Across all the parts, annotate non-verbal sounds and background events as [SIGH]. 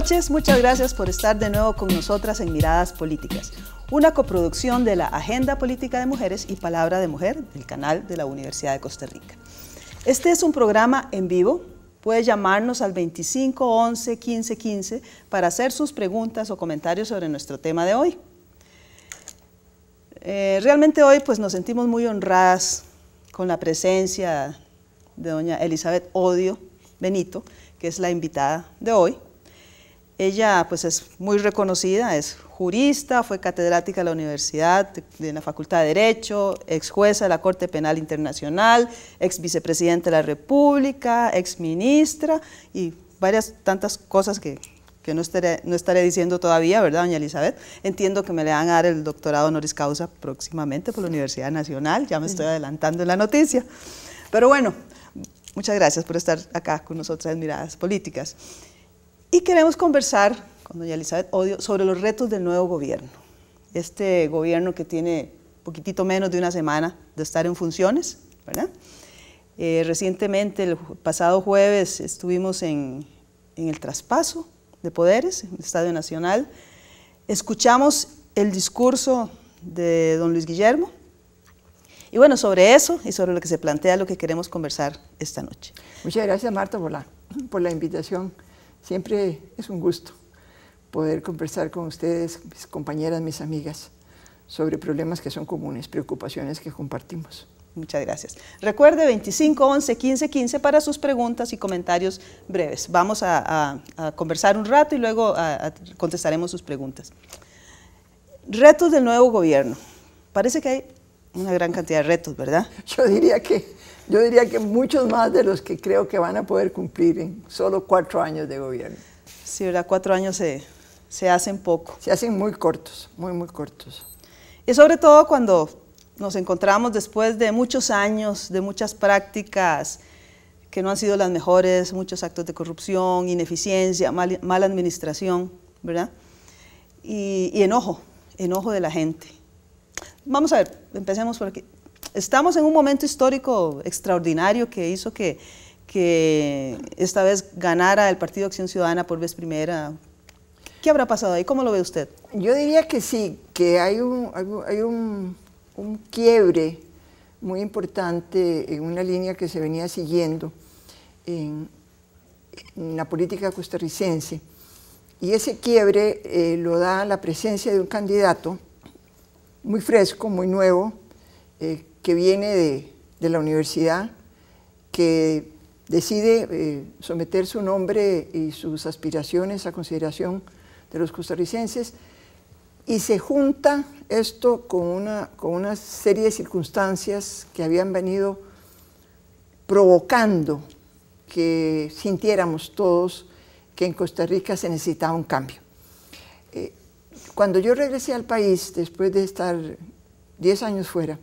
noches, muchas gracias por estar de nuevo con nosotras en Miradas Políticas, una coproducción de la Agenda Política de Mujeres y Palabra de Mujer, del canal de la Universidad de Costa Rica. Este es un programa en vivo. Puede llamarnos al 25 11 15 15 para hacer sus preguntas o comentarios sobre nuestro tema de hoy. Eh, realmente hoy pues, nos sentimos muy honradas con la presencia de doña Elizabeth Odio Benito, que es la invitada de hoy, ella pues es muy reconocida, es jurista, fue catedrática de la Universidad, de la Facultad de Derecho, ex jueza de la Corte Penal Internacional, ex vicepresidente de la República, ex ministra y varias tantas cosas que, no, estaré, no estaré diciendo todavía, ¿verdad, doña Elizabeth? Entiendo que me le van a dar el doctorado honoris causa próximamente por la Universidad Nacional, ya me estoy adelantando en la noticia. Pero bueno, muchas gracias por estar acá con nosotras en Miradas Políticas. Y queremos conversar con doña Elizabeth Odio sobre los retos del nuevo gobierno. Este gobierno que tiene poquitito menos de una semana de estar en funciones, eh, recientemente, el pasado jueves, estuvimos en, el traspaso de poderes en el Estadio Nacional. Escuchamos el discurso de don Luis Guillermo, y bueno, sobre eso y sobre lo que se plantea, lo que queremos conversar esta noche. Muchas gracias, Marta, por la invitación. Siempre es un gusto poder conversar con ustedes, mis compañeras, mis amigas, sobre problemas que son comunes, preocupaciones que compartimos. Muchas gracias. Recuerde 25 11 15 15 para sus preguntas y comentarios breves. Vamos a, conversar un rato y luego contestaremos sus preguntas. Retos del nuevo gobierno. Parece que hay una gran cantidad de retos, ¿verdad? Yo diría que yo diría que muchos más de los que creo que van a poder cumplir en solo cuatro años de gobierno. Sí, ¿verdad? Cuatro años se, se hacen poco. Se hacen muy cortos, muy, muy cortos. Y sobre todo cuando nos encontramos después de muchos años, de muchas prácticas que no han sido las mejores, muchos actos de corrupción, ineficiencia, mala administración, ¿verdad? Y, y enojo, enojo de la gente. Vamos a ver, empecemos por aquí estamos en un momento histórico extraordinario que hizo que, esta vez ganara el Partido Acción Ciudadana por vez primera. ¿Qué habrá pasado ahí? ¿Cómo lo ve usted? Yo diría que sí, que hay un, quiebre muy importante en una línea que se venía siguiendo en, la política costarricense. Y ese quiebre eh, lo da la presencia de un candidato muy fresco, muy nuevo, eh, que viene de, la universidad, que decide eh, someter su nombre y sus aspiraciones a consideración de los costarricenses y se junta esto con una, con una serie de circunstancias que habían venido provocando que sintiéramos todos que en Costa Rica se necesitaba un cambio. Eh, cuando yo regresé al país, después de estar 10 años fuera,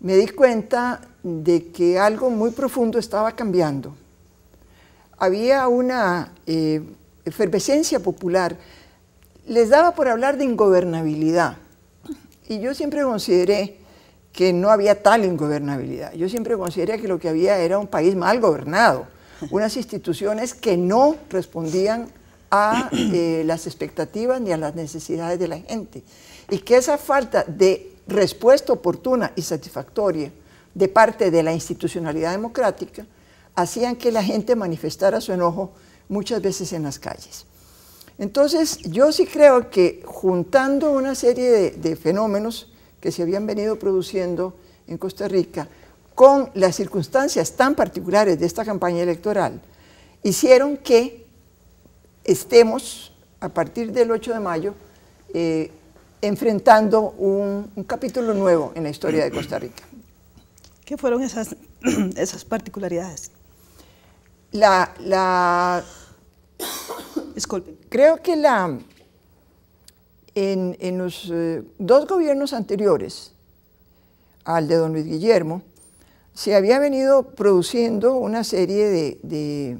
me di cuenta de que algo muy profundo estaba cambiando. Había una eh, efervescencia popular. Les daba por hablar de ingobernabilidad. Y yo siempre consideré que no había tal ingobernabilidad. Yo siempre consideré que lo que había era un país mal gobernado, unas instituciones que no respondían a eh, las expectativas ni a las necesidades de la gente. Y que esa falta de respuesta oportuna y satisfactoria de parte de la institucionalidad democrática hacían que la gente manifestara su enojo muchas veces en las calles. Entonces, yo sí creo que juntando una serie de, fenómenos que se habían venido produciendo en Costa Rica con las circunstancias tan particulares de esta campaña electoral, hicieron que estemos, a partir del 8 de mayo, eh, enfrentando un, capítulo nuevo en la historia de Costa Rica. ¿Qué fueron esas, [CLEARS THROAT] esas particularidades? La, Creo que la, en, los eh, dos gobiernos anteriores, al de don Luis Guillermo, se había venido produciendo una serie de, de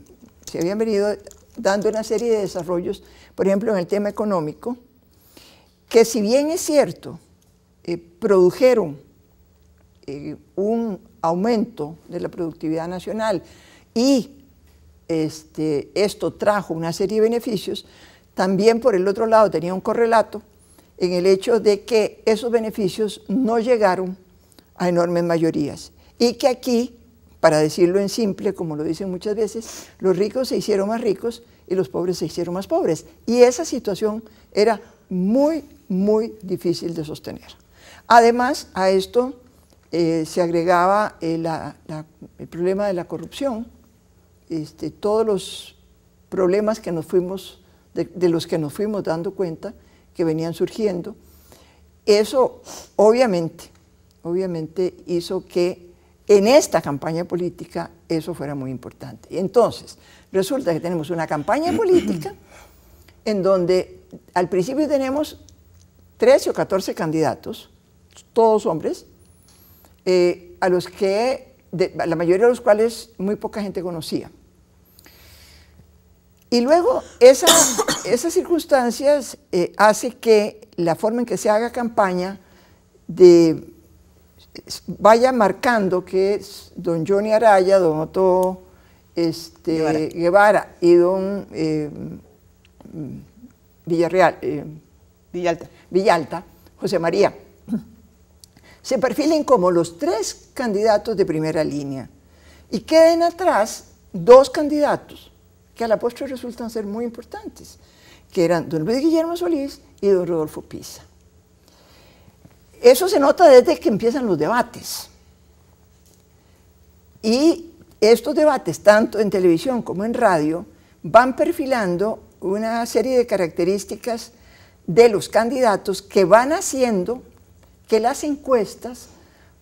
se habían venido dando una serie de desarrollos, por ejemplo, en el tema económico, que si bien es cierto, eh, produjeron eh, un aumento de la productividad nacional y este, esto trajo una serie de beneficios, también por el otro lado tenía un correlato en el hecho de que esos beneficios no llegaron a enormes mayorías y que aquí, para decirlo en simple, como lo dicen muchas veces, los ricos se hicieron más ricos y los pobres se hicieron más pobres. Y esa situación era muy, muy difícil de sostener. Además, a esto eh, se agregaba eh, el problema de la corrupción, este, todos los problemas que nos de, de, los que nos fuimos dando cuenta que venían surgiendo. Eso obviamente, obviamente hizo que en esta campaña política eso fuera muy importante. Entonces, resulta que tenemos una campaña política [CLEARS THROAT] [CLEARS THROAT] en donde al principio tenemos 13 o 14 candidatos, todos hombres, eh, a los que, la mayoría de los cuales muy poca gente conocía. Y luego esas circunstancias eh, hace que la forma en que se haga campaña vaya marcando que es don Johnny Araya, don Otto este, Guevara. y don eh, Mm, Villarreal, eh, Villalta. Villalta, José María, se perfilen como los tres candidatos de primera línea y queden atrás dos candidatos que a la postre resultan ser muy importantes, que eran don Luis Guillermo Solís y don Rodolfo Pisa. Eso se nota desde que empiezan los debates. Y estos debates, tanto en televisión como en radio, van perfilando una serie de características de los candidatos que van haciendo que las encuestas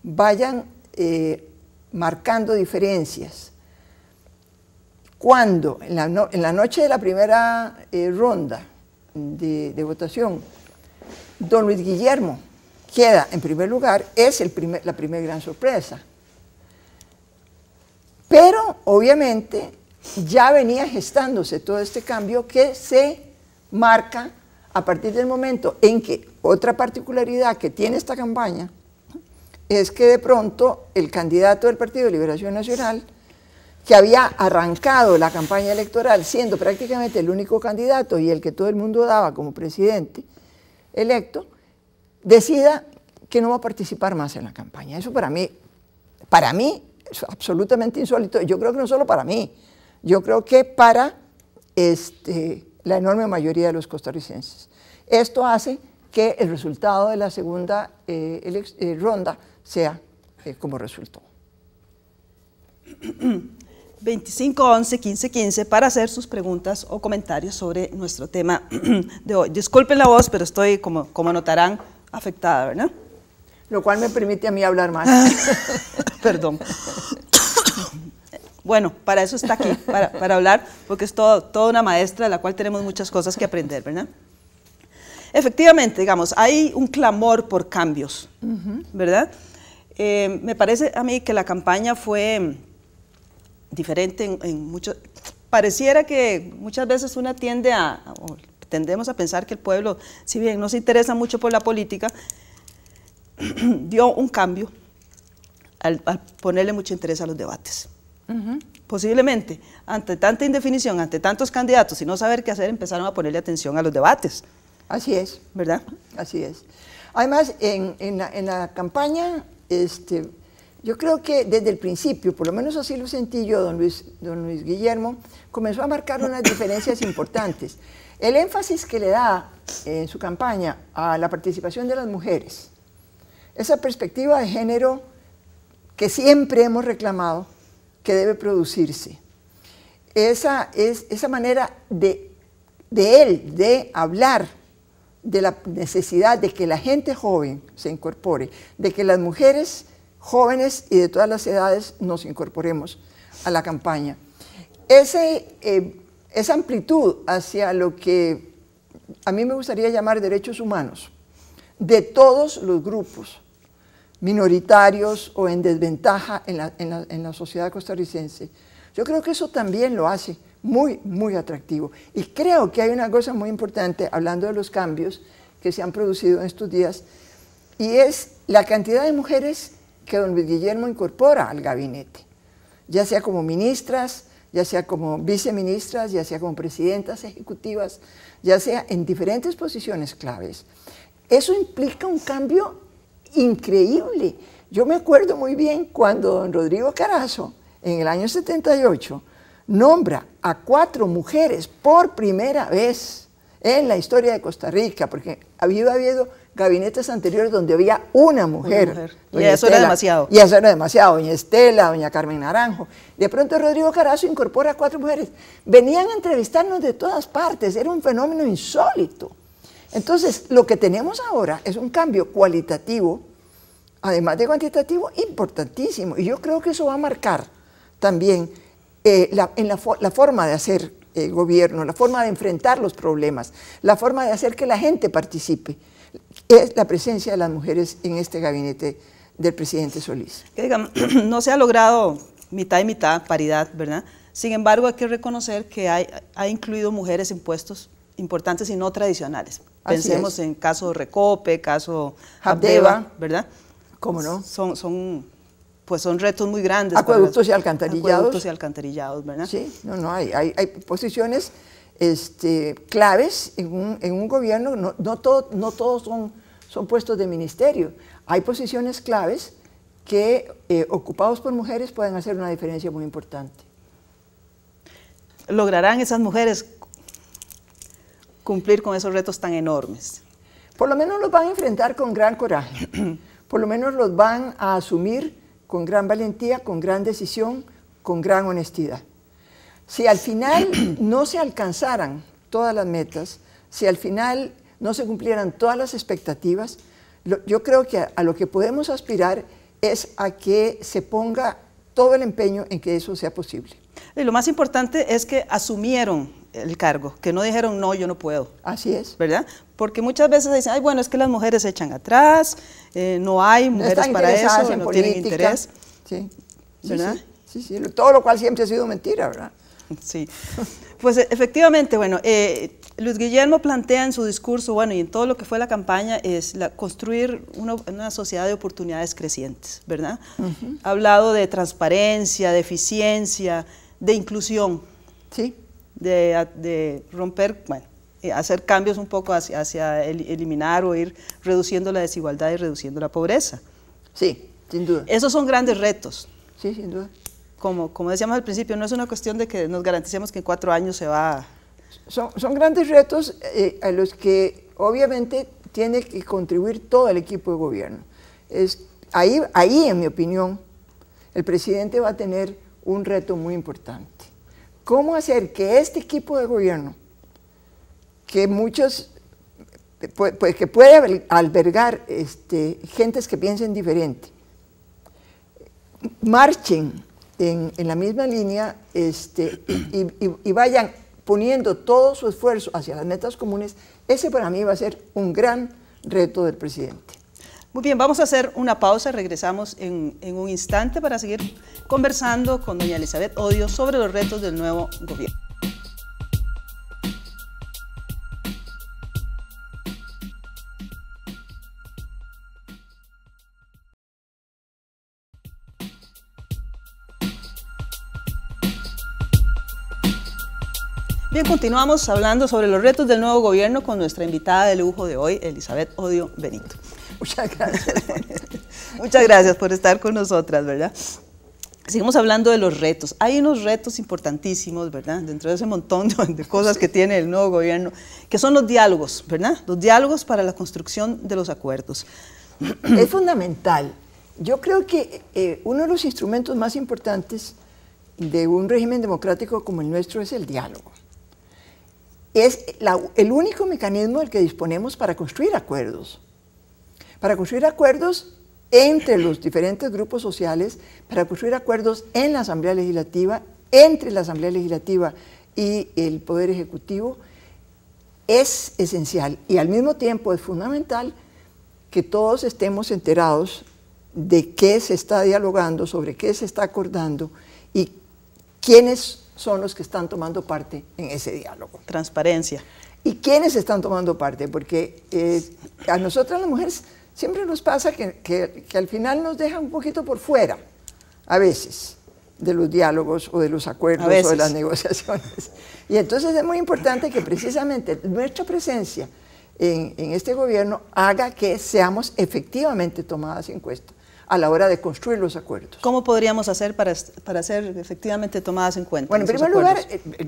vayan eh, marcando diferencias. Cuando en la, noche de la primera eh, ronda de, votación, don Luis Guillermo queda en primer lugar, es la primera gran sorpresa. Pero obviamente ya venía gestándose todo este cambio que se marca a partir del momento en que otra particularidad que tiene esta campaña es que de pronto el candidato del Partido de Liberación Nacional, que había arrancado la campaña electoral siendo prácticamente el único candidato y el que todo el mundo daba como presidente electo, decida que no va a participar más en la campaña. Eso para mí, para mí, es absolutamente insólito, yo creo que no solo para mí, yo creo que para este, la enorme mayoría de los costarricenses. Esto hace que el resultado de la segunda eh, eh, ronda sea eh, como resultó. 25 11 15 15 para hacer sus preguntas o comentarios sobre nuestro tema de hoy. Disculpen la voz, pero estoy, como, como notarán, afectada, ¿verdad? Lo cual me permite a mí hablar más. [LAUGHS] Perdón. Bueno, para eso está aquí, [LAUGHS] para, hablar, porque es toda una maestra de la cual tenemos muchas cosas que aprender, ¿verdad? Efectivamente, digamos, hay un clamor por cambios, ¿verdad? Eh, me parece a mí que la campaña fue diferente en, muchos... Pareciera que muchas veces uno tiende a, tendemos a pensar que el pueblo, si bien no se interesa mucho por la política, [CLEARS THROAT] dio un cambio al ponerle mucho interés a los debates. Posiblemente, ante tanta indefinición, ante tantos candidatos y no saber qué hacer, empezaron a ponerle atención a los debates. Así es. ¿Verdad? Así es. Además, en, la, campaña, este, yo creo que desde el principio, por lo menos así lo sentí yo, don Luis, don Luis Guillermo, comenzó a marcar unas diferencias importantes. El énfasis que le da en su campaña a la participación de las mujeres, esa perspectiva de género que siempre hemos reclamado, que debe producirse. Esa, es, esa manera de, él, de hablar de la necesidad de que la gente joven se incorpore, de que las mujeres jóvenes y de todas las edades nos incorporemos a la campaña. Eh, esa amplitud hacia lo que a mí me gustaría llamar derechos humanos, de todos los grupos, minoritarios o en desventaja en la, en, sociedad costarricense. Yo creo que eso también lo hace muy, muy atractivo. Y creo que hay una cosa muy importante, hablando de los cambios que se han producido en estos días, y es la cantidad de mujeres que don Luis Guillermo incorpora al gabinete, ya sea como ministras, ya sea como viceministras, ya sea como presidentas ejecutivas, ya sea en diferentes posiciones claves. Eso implica un cambio increíble. Yo me acuerdo muy bien cuando don Rodrigo Carazo, en el año 78, nombra a cuatro mujeres por primera vez en la historia de Costa Rica, porque había habido gabinetes anteriores donde había una mujer. Y eso era demasiado. Y eso era demasiado, doña Estela, doña Carmen Naranjo. De pronto Rodrigo Carazo incorpora a cuatro mujeres. Venían a entrevistarnos de todas partes, era un fenómeno insólito. Entonces, lo que tenemos ahora es un cambio cualitativo, además de cuantitativo, importantísimo. Y yo creo que eso va a marcar también eh, la, en la, forma de hacer el gobierno, la forma de enfrentar los problemas, la forma de hacer que la gente participe. Es la presencia de las mujeres en este gabinete del presidente Solís. [CLEARS THROAT] no se ha logrado mitad y mitad, paridad, ¿verdad? Sin embargo, hay que reconocer que hay, ha incluido mujeres en puestos importantes y no tradicionales. Pensemos en caso Recope, caso Habdeba, ¿verdad? ¿Cómo no? Son, son, pues son retos muy grandes. Acueductos y alcantarillados. Acueductos y alcantarillados, ¿verdad? Sí, no, no, hay, hay, posiciones este, claves en un, en un gobierno, no, todo, no todos son, son puestos de ministerio, hay posiciones claves que eh, ocupados por mujeres pueden hacer una diferencia muy importante. ¿Lograrán esas mujeres cumplir con esos retos tan enormes? Por lo menos los van a enfrentar con gran coraje, [CLEARS THROAT] por lo menos los van a asumir con gran valentía, con gran decisión, con gran honestidad. Si al final [CLEARS THROAT] no se alcanzaran todas las metas, si al final no se cumplieran todas las expectativas, yo creo que a, a, lo que podemos aspirar es a que se ponga todo el empeño en que eso sea posible. Y lo más importante es que asumieron el cargo, que no dijeron, no, yo no puedo. Así es. ¿Verdad? Porque muchas veces dicen, ay, bueno, es que las mujeres se echan atrás, eh, no hay mujeres para eso, no tienen interés. Sí. Sí, sí, todo lo cual siempre ha sido mentira, ¿verdad? Sí. Pues e, efectivamente, bueno, eh, Luis Guillermo plantea en su discurso, bueno, y en todo lo que fue la campaña, es la, construir una, sociedad de oportunidades crecientes, ¿verdad? Ha hablado de transparencia, de eficiencia, de inclusión. Sí de, romper, bueno, eh, hacer cambios un poco hacia, hacia, eliminar o ir reduciendo la desigualdad y reduciendo la pobreza. Sí, sin duda. Esos son grandes retos. Sí, sin duda. Como, como decíamos al principio, no es una cuestión de que nos garanticemos que en cuatro años se va... A... Son, grandes retos eh, a los que obviamente tiene que contribuir todo el equipo de gobierno. Es, ahí, ahí, en mi opinión, el presidente va a tener un reto muy importante cómo hacer que este equipo de gobierno, que muchos, pues, que puede albergar este, gentes que piensen diferente, marchen en, la misma línea este, y, y vayan poniendo todo su esfuerzo hacia las metas comunes, ese para mí va a ser un gran reto del presidente. Muy bien, vamos a hacer una pausa, regresamos en, un instante para seguir conversando con doña Elizabeth Odio sobre los retos del nuevo gobierno. Bien, continuamos hablando sobre los retos del nuevo gobierno con nuestra invitada de lujo de hoy, Elizabeth Odio Benito. Muchas gracias. Muchas gracias por estar con nosotras, ¿verdad? Seguimos hablando de los retos. Hay unos retos importantísimos, ¿verdad? Dentro de ese montón de cosas que tiene el nuevo gobierno, que son los diálogos, ¿verdad? Los diálogos para la construcción de los acuerdos. Es fundamental. Yo creo que eh, uno de los instrumentos más importantes de un régimen democrático como el nuestro es el diálogo. Es el único mecanismo del que disponemos para construir acuerdos para construir acuerdos entre los diferentes grupos sociales, para construir acuerdos en la Asamblea Legislativa, entre la Asamblea Legislativa y el Poder Ejecutivo, es esencial y al mismo tiempo es fundamental que todos estemos enterados de qué se está dialogando, sobre qué se está acordando y quiénes son los que están tomando parte en ese diálogo. Transparencia. ¿Y quiénes están tomando parte? Porque eh, a nosotras las mujeres siempre nos pasa que, al final nos deja un poquito por fuera, a veces, de los diálogos o de los acuerdos o de las negociaciones. Y entonces es muy importante que precisamente nuestra presencia en, este gobierno haga que seamos efectivamente tomadas en cuenta a la hora de construir los acuerdos. ¿Cómo podríamos hacer para, ser efectivamente tomadas en cuenta? Bueno, en primer lugar,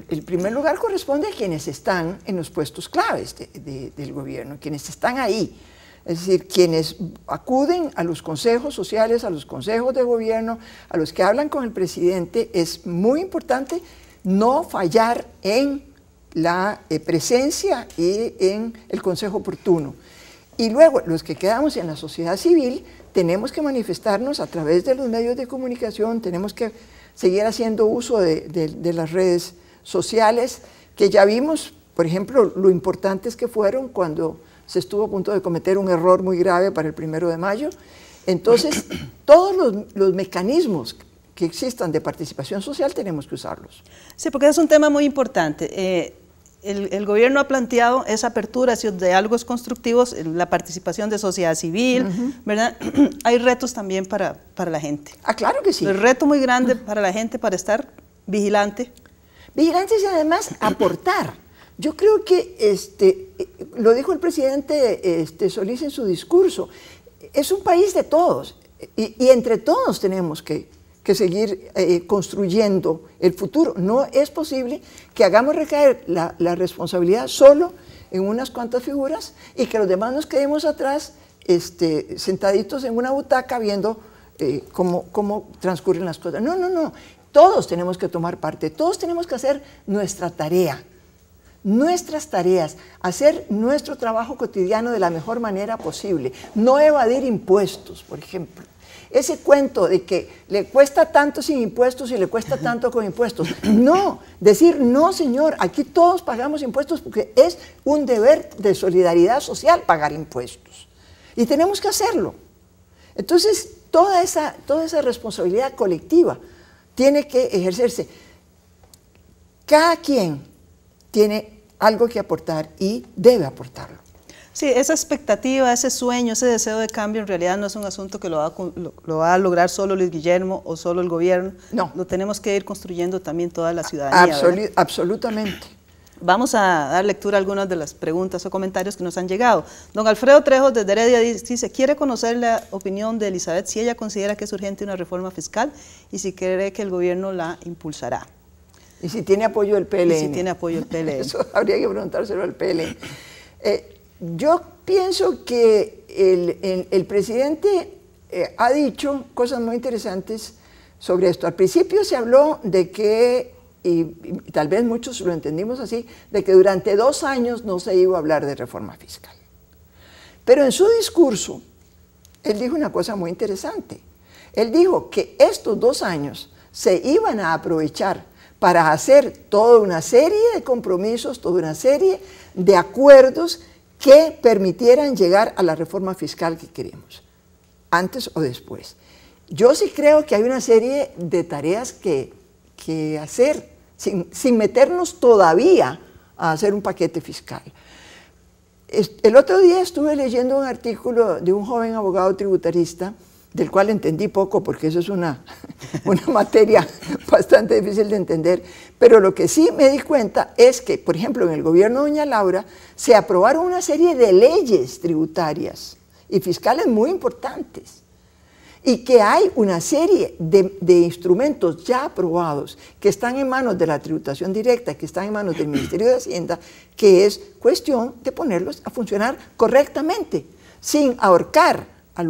el, primer lugar corresponde a quienes están en los puestos claves del gobierno, quienes están ahí. Es decir, quienes acuden a los consejos sociales, a los consejos de gobierno, a los que hablan con el presidente, es muy importante no fallar en la eh, presencia y en el consejo oportuno. Y luego, los que quedamos en la sociedad civil, tenemos que manifestarnos a través de los medios de comunicación, tenemos que seguir haciendo uso de, de las redes sociales, que ya vimos, por ejemplo, lo importantes que fueron cuando se estuvo a punto de cometer un error muy grave para el primero de mayo. Entonces, [CLEARS THROAT] todos los, mecanismos que existan de participación social tenemos que usarlos. Sí, porque es un tema muy importante. Eh, el, gobierno ha planteado esa apertura hacia diálogos constructivos, la participación de sociedad civil, ¿verdad? [CLEARS THROAT] Hay retos también para, la gente. Ah, claro que sí. El reto muy grande para la gente para estar vigilante. Vigilantes y además [CLEARS THROAT] aportar. Yo creo que, este, eh, lo dijo el presidente este, Solís en su discurso, es un país de todos y, entre todos tenemos que, seguir eh, construyendo el futuro. No es posible que hagamos recaer la, responsabilidad solo en unas cuantas figuras y que los demás nos quedemos atrás este, sentaditos en una butaca viendo eh, cómo transcurren las cosas. No, no, no. Todos tenemos que tomar parte, todos tenemos que hacer nuestra tarea nuestras tareas, hacer nuestro trabajo cotidiano de la mejor manera posible, no evadir impuestos, por ejemplo. Ese cuento de que le cuesta tanto sin impuestos y le cuesta tanto con impuestos. No, decir no, señor, aquí todos pagamos impuestos porque es un deber de solidaridad social pagar impuestos. Y tenemos que hacerlo. Entonces, toda esa, toda esa responsabilidad colectiva tiene que ejercerse. Cada quien tiene algo que aportar y debe aportarlo. Sí, esa expectativa, ese sueño, ese deseo de cambio en realidad no es un asunto que lo va, a, lograr solo Luis Guillermo o solo el gobierno. No. Lo tenemos que ir construyendo también toda la ciudadanía. absolutamente. Vamos a dar lectura a algunas de las preguntas o comentarios que nos han llegado. Don Alfredo Trejos desde Heredia dice, quiere conocer la opinión de Elizabeth si ella considera que es urgente una reforma fiscal y si cree que el gobierno la impulsará. Y si tiene apoyo el PLN. Y si tiene apoyo el PLN. [LAUGHS] Eso habría que preguntárselo al PLN. Eh, yo pienso que el, presidente eh, ha dicho cosas muy interesantes sobre esto. Al principio se habló de que, y, tal vez muchos lo entendimos así, de que durante dos años no se iba a hablar de reforma fiscal. Pero en su discurso, él dijo una cosa muy interesante. Él dijo que estos dos años se iban a aprovechar para hacer toda una serie de compromisos, toda una serie de acuerdos que permitieran llegar a la reforma fiscal que queremos, antes o después. Yo sí creo que hay una serie de tareas que, hacer, sin meternos todavía a hacer un paquete fiscal. El otro día estuve leyendo un artículo de un joven abogado tributarista del cual entendí poco porque eso es una, [LAUGHS] una materia [LAUGHS] bastante difícil de entender, pero lo que sí me di cuenta es que, por ejemplo, en el gobierno de Doña Laura se aprobaron una serie de leyes tributarias y fiscales muy importantes y que hay una serie de, de, instrumentos ya aprobados que están en manos de la tributación directa, que están en manos del Ministerio de Hacienda, que es cuestión de ponerlos a funcionar correctamente, sin ahorcar a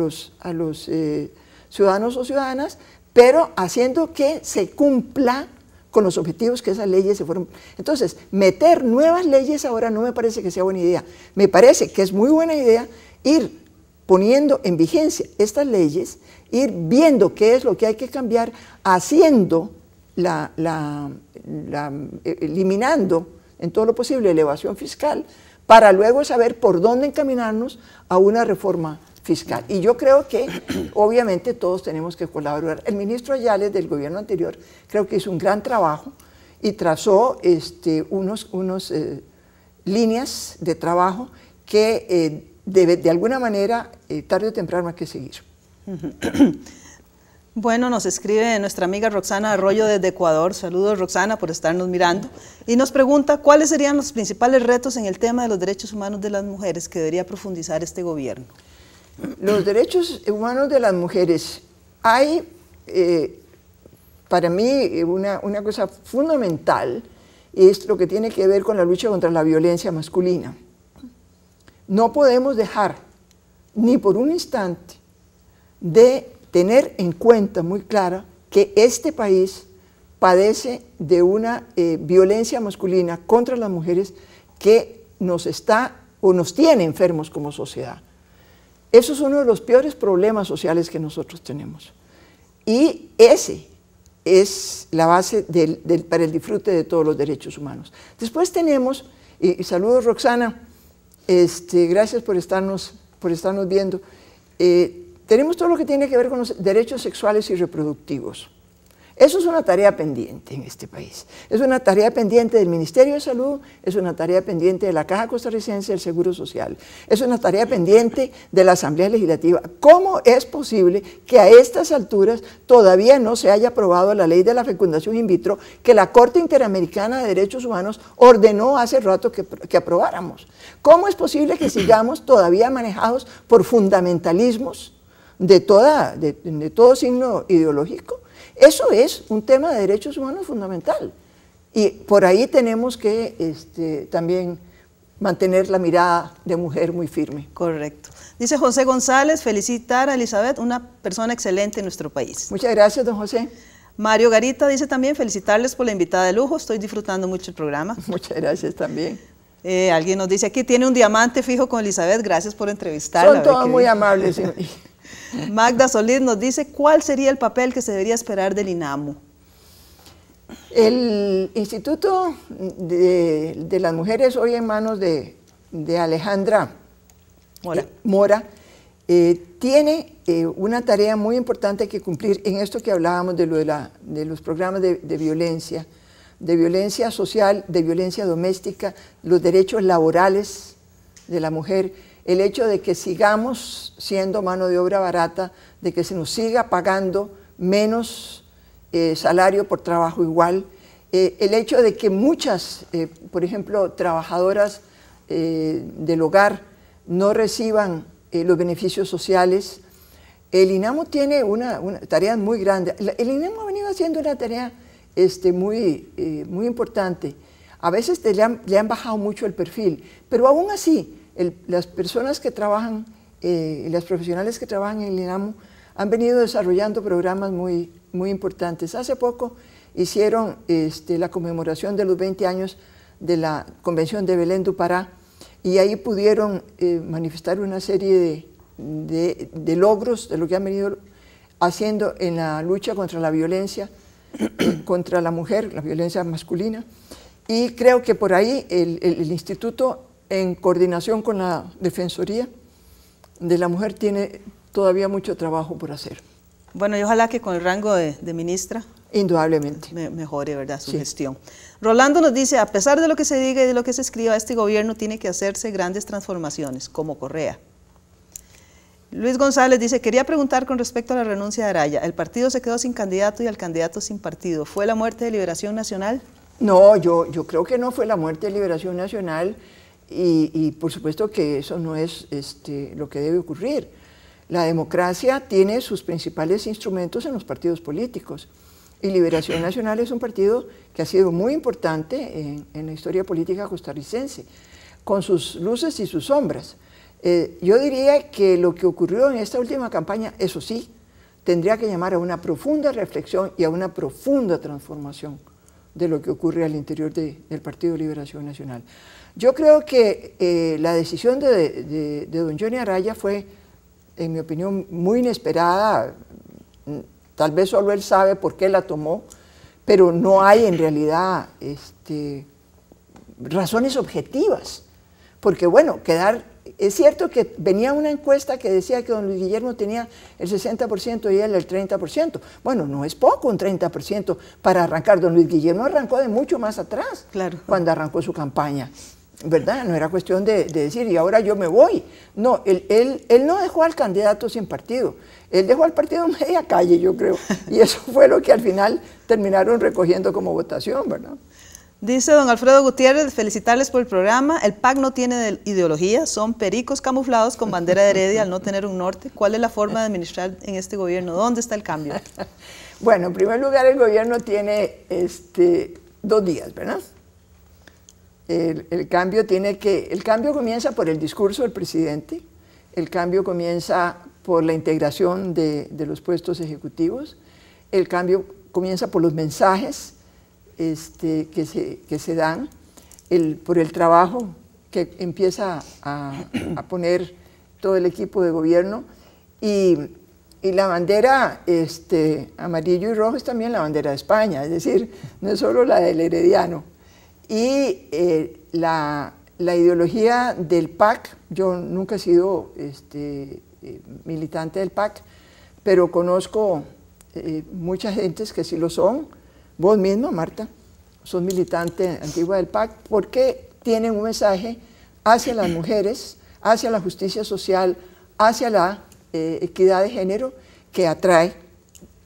los, eh, ciudadanos o ciudadanas, pero haciendo que se cumpla con los objetivos que esas leyes se fueron. Entonces, meter nuevas leyes ahora no me parece que sea buena idea. Me parece que es muy buena idea ir poniendo en vigencia estas leyes, ir viendo qué es lo que hay que cambiar, haciendo la eh, eliminando en todo lo posible elevación fiscal, para luego saber por dónde encaminarnos a una reforma y yo creo que [CLEARS THROAT] obviamente todos tenemos que colaborar. El ministro Ayales del gobierno anterior creo que hizo un gran trabajo y trazó este, unos, unos eh, líneas de trabajo que eh, de, alguna manera eh, tarde o temprano hay que seguir. Bueno, nos escribe nuestra amiga Roxana Arroyo desde Ecuador. Saludos Roxana por estarnos mirando. Y nos pregunta cuáles serían los principales retos en el tema de los derechos humanos de las mujeres que debería profundizar este gobierno los derechos humanos de las mujeres. Hay, eh, para mí, una, cosa fundamental y es lo que tiene que ver con la lucha contra la violencia masculina. No podemos dejar ni por un instante de tener en cuenta muy clara que este país padece de una eh, violencia masculina contra las mujeres que nos está o nos tiene enfermos como sociedad. Eso es uno de los peores problemas sociales que nosotros tenemos. Y ese es la base para el disfrute de todos los derechos humanos. Después tenemos, y, saludos Roxana, este, gracias por estarnos, por estarnos viendo, eh, tenemos todo lo que tiene que ver con los derechos sexuales y reproductivos. Eso es una tarea pendiente en este país. Es una tarea pendiente del Ministerio de Salud, es una tarea pendiente de la Caja Costarricense del Seguro Social, es una tarea pendiente de la Asamblea Legislativa. ¿Cómo es posible que a estas alturas todavía no se haya aprobado la ley de la fecundación in vitro que la Corte Interamericana de Derechos Humanos ordenó hace rato que, aprobáramos? ¿Cómo es posible que sigamos todavía manejados por fundamentalismos de todo signo ideológico? Eso es un tema de derechos humanos fundamental. Y por ahí tenemos que este, también mantener la mirada de mujer muy firme. Correcto. Dice José González, felicitar a Elizabeth, una persona excelente en nuestro país. Muchas gracias, don José. Mario Garita dice también, felicitarles por la invitada de lujo, estoy disfrutando mucho el programa. [LAUGHS] Muchas gracias también. Eh, alguien nos dice aquí, tiene un diamante fijo con Elizabeth, gracias por entrevistarla. Son todos muy amables. [LAUGHS] Magda Solís nos dice, ¿cuál sería el papel que se debería esperar del INAMU? El Instituto de, las Mujeres, hoy en manos de, Alejandra Mora, eh, eh, tiene eh, una tarea muy importante que cumplir en esto que hablábamos de, los programas de, violencia, de violencia social, de violencia doméstica, los derechos laborales de la mujer el hecho de que sigamos siendo mano de obra barata, de que se nos siga pagando menos eh, salario por trabajo igual, eh, el hecho de que muchas, eh, por ejemplo, trabajadoras del hogar no reciban los beneficios sociales. El INAMO tiene una, tarea muy grande. El INAMO ha venido haciendo una tarea este, muy, muy importante. A veces le han bajado mucho el perfil, pero aún así, las personas que trabajan, eh, las profesionales que trabajan en el INAMU han venido desarrollando programas muy, muy importantes. Hace poco hicieron este, la conmemoración de los 20 años de la Convención de Belén do Pará y ahí pudieron eh, manifestar una serie de, logros de lo que han venido haciendo en la lucha contra la violencia [COUGHS] contra la mujer, la violencia masculina. Y creo que por ahí el instituto en coordinación con la Defensoría de la Mujer, tiene todavía mucho trabajo por hacer. Bueno, y ojalá que con el rango de, ministra Indudablemente. mejore, ¿verdad? Su gestión. Rolando nos dice, a pesar de lo que se diga y de lo que se escriba, este gobierno tiene que hacerse grandes transformaciones, como Correa. Luis González dice, quería preguntar con respecto a la renuncia de Araya. ¿El partido se quedó sin candidato y el candidato sin partido? ¿Fue la muerte de Liberación Nacional? No, yo, yo creo que no fue la muerte de Liberación Nacional. Y, por supuesto que eso no es este, lo que debe ocurrir. La democracia tiene sus principales instrumentos en los partidos políticos. Y Liberación Nacional es un partido que ha sido muy importante en, la historia política costarricense, con sus luces y sus sombras. Eh, yo diría que lo que ocurrió en esta última campaña, eso sí, tendría que llamar a una profunda reflexión y a una profunda transformación de lo que ocurre al interior del Partido Liberación Nacional. Yo creo que eh, la decisión de, don Johnny Araya fue, en mi opinión, muy inesperada. Tal vez solo él sabe por qué la tomó, pero no hay en realidad este, razones objetivas. Porque bueno, quedar es cierto que venía una encuesta que decía que don Luis Guillermo tenía el 60% y él el 30%. Bueno, no es poco un 30% para arrancar. Don Luis Guillermo arrancó de mucho más atrás claro. cuando arrancó su campaña. ¿verdad? No era cuestión de, decir, y ahora yo me voy. No, él, él, no dejó al candidato sin partido, él dejó al partido en media calle, yo creo, y [LAUGHS] eso fue lo que al final terminaron recogiendo como votación, ¿verdad? Dice don Alfredo Gutiérrez, felicitarles por el programa. El PAC no tiene ideología, son pericos camuflados con bandera de heredia al no tener un norte. ¿Cuál es la forma de administrar en este gobierno? ¿Dónde está el cambio? [LAUGHS] Bueno, en primer lugar, el gobierno tiene este, dos días, ¿verdad? el, cambio tiene que, el cambio comienza por el discurso del presidente, el cambio comienza por la integración de, los puestos ejecutivos, el cambio comienza por los mensajes este, que, se, dan, por el trabajo que empieza a, poner todo el equipo de gobierno y, la bandera este, amarillo y rojo es también la bandera de España, es decir, no es solo la del herediano. Y eh, la, ideología del PAC, yo nunca he sido este, eh, militante del PAC, pero conozco eh, muchas gentes que sí lo son. Vos misma, Marta, sos militante antigua del PAC, porque tienen un mensaje hacia las mujeres, hacia la justicia social, hacia la equidad de género que atrae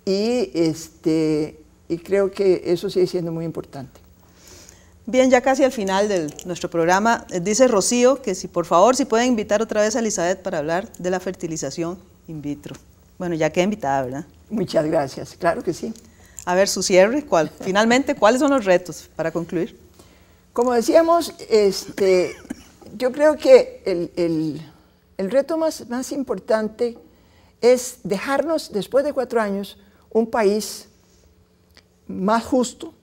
este, y creo que eso sigue siendo muy importante. Bien, ya casi al final de nuestro programa, eh, dice Rocío que si por favor, si pueden invitar otra vez a Elizabeth para hablar de la fertilización in vitro. Bueno, ya queda invitada, ¿verdad? Muchas gracias, claro que sí. A ver, su cierre, [LAUGHS] finalmente, ¿cuáles son los retos para concluir? Como decíamos, este, yo creo que el, reto más, más importante es dejarnos, después de cuatro años, un país más justo,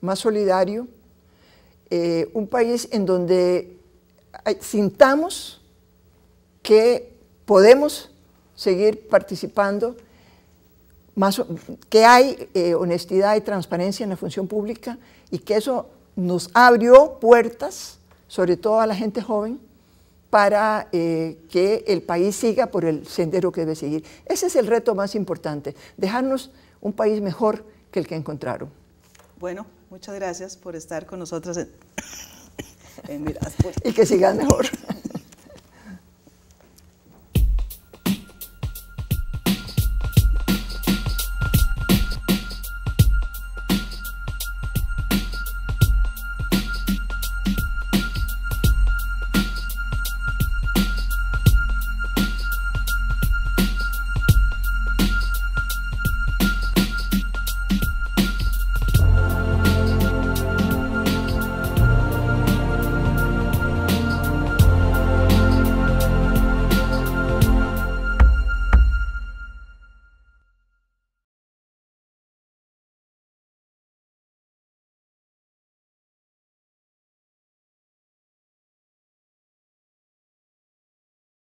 más solidario, eh, un país en donde sintamos que podemos seguir participando, más, que hay eh, honestidad y transparencia en la función pública y que eso nos abrió puertas, sobre todo a la gente joven, para eh, que el país siga por el sendero que debe seguir. Ese es el reto más importante, dejarnos un país mejor que el que encontraron. Bueno, Muchas gracias por estar con nosotros en, [COUGHS] en pues. Y que sigan mejor.